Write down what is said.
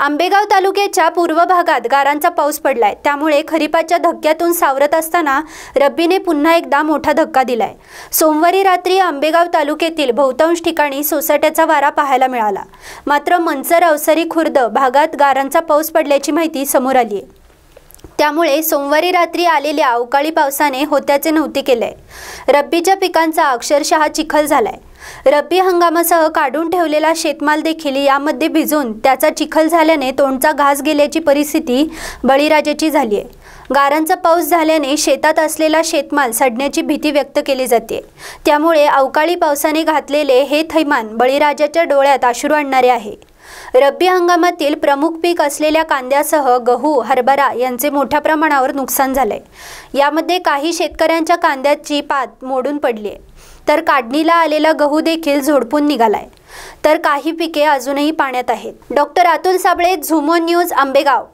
आंबेगाव तालुक्याच्या पूर्व भागात गारांचा पाऊस पडलाय त्यामुळे खरीपाच्या धक्क्यातून सावरत असताना रब्बीने पुन्हा एकदा मोठा धक्का दिलाय सोमवारी रात्री आंबेगाव तालुक्यातील बहुतांश ठिकाणी सोसाट्याचा वारा पाहायला मिळाला मात्र मनसर अवसरी खुर्द भागात गारांचा पाऊस पडल्याची माहिती समोर आली आहे त्यामुळे सोमवारी रात्री आलेल्या अवकाळी पावसाने होत्याचे नव्हते केले रब्बीच्या पिकांचा अक्षरशः चिखल झालाय रब्बी हंगामासह काढून ठेवलेला शेतमाल देखील यामध्ये भिजून त्याचा चिखल झाल्याने तोंडचा घास गेल्याची परिस्थिती बळीराजाची झाली आहे गारांचा पाऊस झाल्याने शेतात असलेला शेतमाल सडण्याची भीती व्यक्त केली जाते त्यामुळे अवकाळी पावसाने घातलेले हे थैमान बळीराजाच्या डोळ्यात आश्रू आणणारे आहे रब्बी हंगामातील प्रमुख पीक असलेल्या कांद्यासह गहू हरभरा यांचे मोठ्या प्रमाणावर नुकसान झाले यामध्ये काही शेतकऱ्यांच्या कांद्याची पात मोडून पडली तर काढणीला आलेला गहू देखील झोडपून निघालाय तर काही पिके अजूनही पाण्यात आहेत डॉक्टर अतुल साबळे झुमो न्यूज आंबेगाव